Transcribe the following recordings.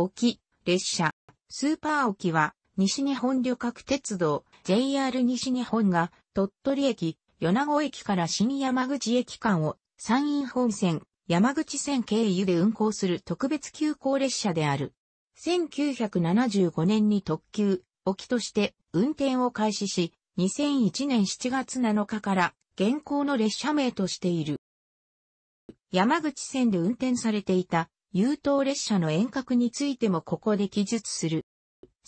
沖、列車。スーパー沖は、西日本旅客鉄道、JR 西日本が、鳥取駅、米子駅から新山口駅間を、山陰本線、山口線経由で運行する特別急行列車である。1975年に特急、沖として運転を開始し、2001年7月7日から現行の列車名としている。山口線で運転されていた優等列車の遠隔についてもここで記述する。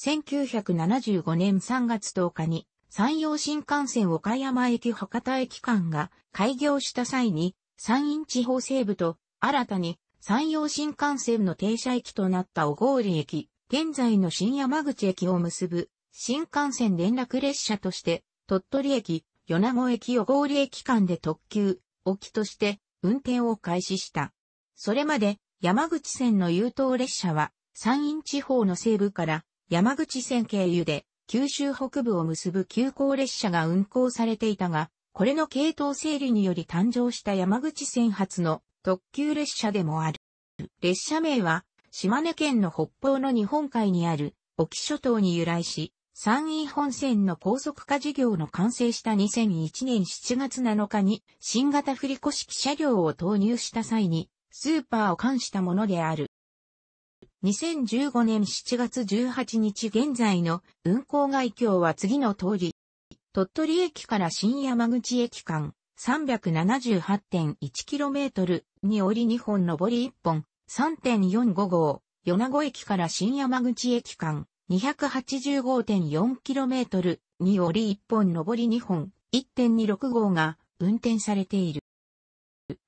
1975年3月10日に山陽新幹線岡山駅博多駅間が開業した際に山陰地方西部と新たに山陽新幹線の停車駅となった小郡駅、現在の新山口駅を結ぶ新幹線連絡列車として鳥取駅、米子駅小郡駅間で特急、沖として運転を開始した。それまで山口線の優等列車は、山陰地方の西部から山口線経由で九州北部を結ぶ急行列車が運行されていたが、これの系統整理により誕生した山口線発の特急列車でもある。列車名は、島根県の北方の日本海にある沖諸島に由来し、山陰本線の高速化事業の完成した2001年7月7日に新型振り越式車両を投入した際にスーパーを冠したものである。2015年7月18日現在の運行外況は次の通り。鳥取駅から新山口駅間 378.1km に折り2本上り1本3.45号、米子駅から新山口駅間 285.4km に折り1本上り2本1.26号が運転されている。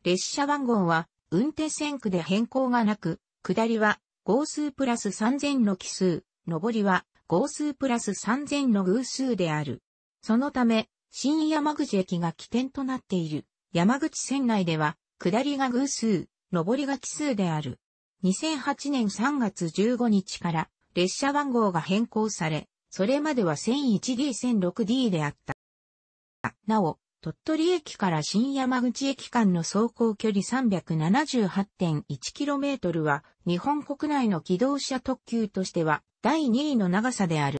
列車番号は運転線区で変更がなく、下りは合数プラス3000の奇数、上りは合数プラス3000の偶数である。そのため、新山口駅が起点となっている山口線内では、下りが偶数、上りが奇数である。2008年3月15日から列車番号が変更され、それまでは 1001D、1006D であった。なお、鳥取駅から新山口駅間の走行距離 378.1km は、日本国内の機動車特急としては、第2位の長さである。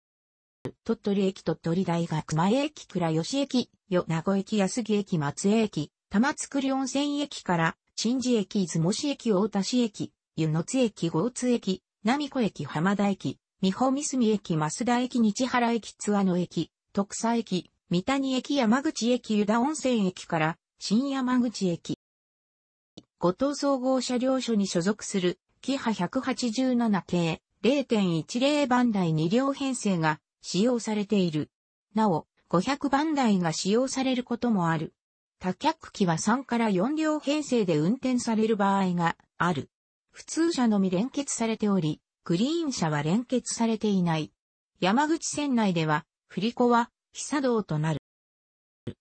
鳥取駅鳥取大学前駅倉吉駅、与名古駅安木駅松江駅、玉造温泉駅から、新寺駅出雲市駅大田市駅、湯野津駅豪津駅、美子駅浜田駅、三保三隅駅増田駅日原駅津和野駅、徳佐駅、三谷駅山口駅湯田温泉駅から新山口駅。五島総合車両所に所属する、キハ187系0.10番台2両編成が使用されている。なお、500番台が使用されることもある。多客機は3から4両編成で運転される場合がある。普通車のみ連結されており、グリーン車は連結されていない。山口線内では、振り子は非作動となる。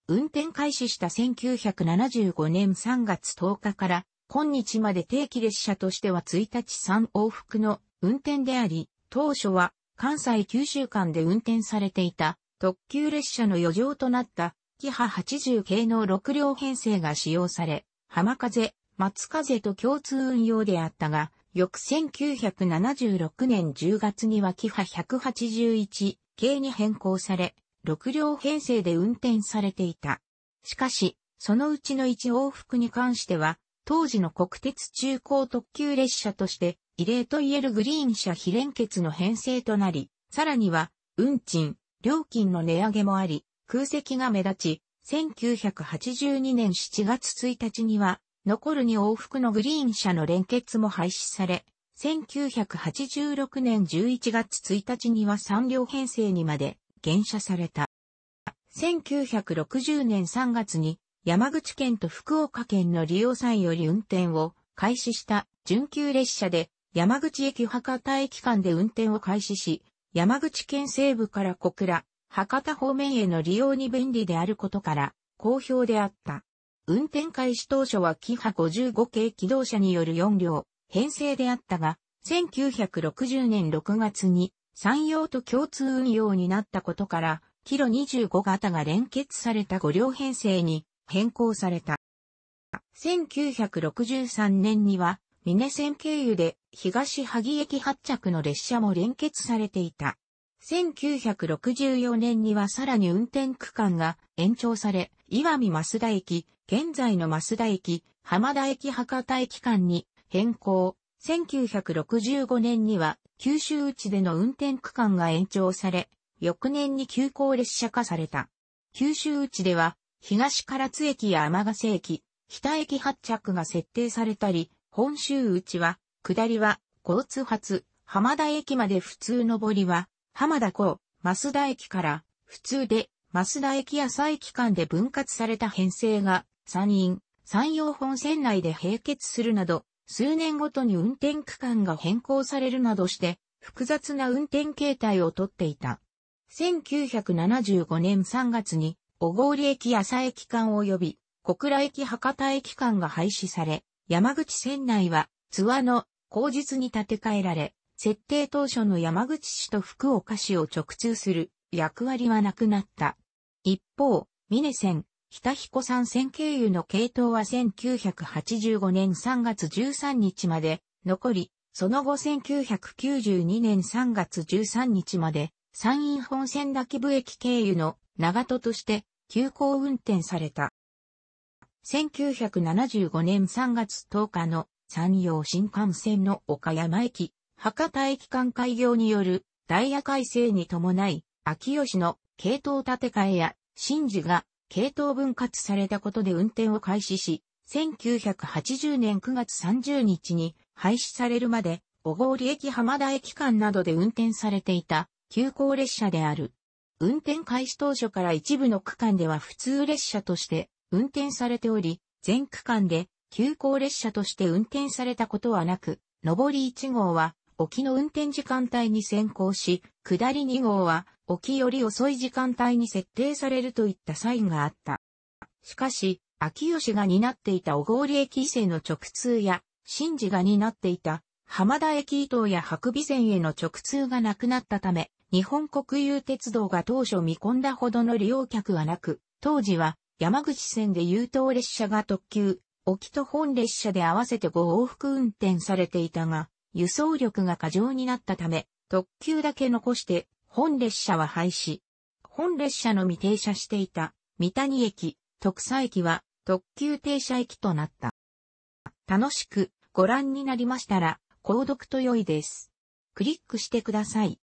運転開始した1975年3月10日から今日まで定期列車としては1日3往復の運転であり、当初は関西九州間で運転されていた特急列車の余剰となったキハ80系の6両編成が使用され、浜風、松風と共通運用であったが、翌1976年10月にはキハ181系に変更され、6両編成で運転されていた。しかし、そのうちの1往復に関しては、当時の国鉄中高特急列車として、異例と言えるグリーン車非連結の編成となり、さらには、運賃、料金の値上げもあり、空席が目立ち、1982年7月1日には、残る2往復のグリーン車の連結も廃止され、1986年11月1日には3両編成にまで減車された。1960年3月に山口県と福岡県の利用際より運転を開始した準急列車で山口駅博多駅間で運転を開始し、山口県西部から小倉、博多方面への利用に便利であることから好評であった。運転開始当初はキハ55系機動車による4両編成であったが、1960年6月に山陽と共通運用になったことから、キロ25型が連結された5両編成に変更された。1963年には、ミネ線経由で東萩駅発着の列車も連結されていた。1964年にはさらに運転区間が延長され、岩見増田駅、現在の増田駅、浜田駅博多駅間に変更。1965年には九州内での運転区間が延長され、翌年に急行列車化された。九州内では、東唐津駅や天ヶ瀬駅、北駅発着が設定されたり、本州内は、下りは、交通発、浜田駅まで普通上りは、浜田港、増田駅から、普通で、増田駅や佐駅間で分割された編成が、山陰、山陽本線内で並結するなど、数年ごとに運転区間が変更されるなどして、複雑な運転形態をとっていた。1975年3月に、小郡駅朝駅間及び、小倉駅博多駅間が廃止され、山口線内は、津和の口実に建て替えられ、設定当初の山口市と福岡市を直通する役割はなくなった。一方、ミネ線、北彦山線経由の系統は1985年3月13日まで残り、その後1992年3月13日まで山陰本線だけ部駅経由の長戸として急行運転された。1975年3月10日の山陽新幹線の岡山駅、博多駅間開業によるダイヤ改正に伴い、秋吉の系統建て替えや、新次が系統分割されたことで運転を開始し、1980年9月30日に廃止されるまで、小郡駅浜田駅間などで運転されていた急行列車である。運転開始当初から一部の区間では普通列車として運転されており、全区間で急行列車として運転されたことはなく、上り1号は沖の運転時間帯に先行し、下り2号は沖より遅い時間帯に設定されるといったサインがあった。しかし、秋吉が担っていた小郡駅伊勢の直通や、新次が担っていた浜田駅伊東や白尾線への直通がなくなったため、日本国有鉄道が当初見込んだほどの利用客はなく、当時は山口線で優等列車が特急、沖と本列車で合わせて5往復運転されていたが、輸送力が過剰になったため、特急だけ残して、本列車は廃止。本列車のみ停車していた、三谷駅、徳佐駅は、特急停車駅となった。楽しくご覧になりましたら、購読と良いです。クリックしてください。